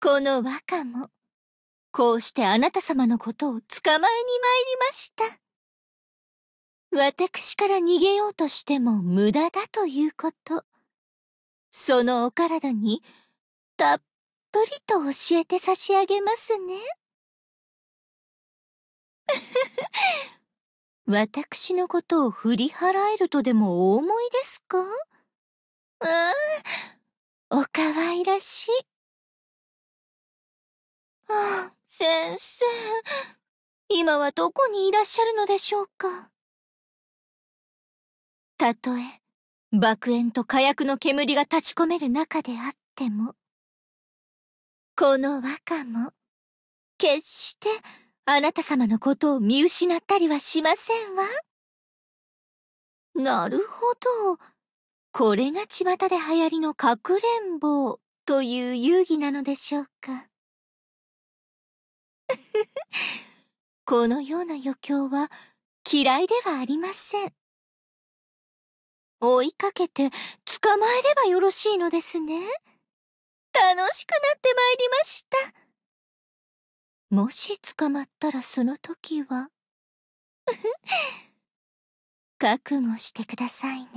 この和歌も、こうしてあなた様のことを捕まえに参りました。私から逃げようとしても無駄だということ。そのお体に、たっぷりと教えて差し上げますね。私のことを振り払えるとでもお思いですかああ、おかわいらしい。先生、今はどこにいらっしゃるのでしょうかたとえ、爆炎と火薬の煙が立ち込める中であっても、この和歌も、決してあなた様のことを見失ったりはしませんわ。なるほど。これが巷で流行りのかくれんぼという遊戯なのでしょうか。このような余興は嫌いではありません。追いかけて捕まえればよろしいのですね。楽しくなってまいりました。もし捕まったらその時は覚悟してくださいね。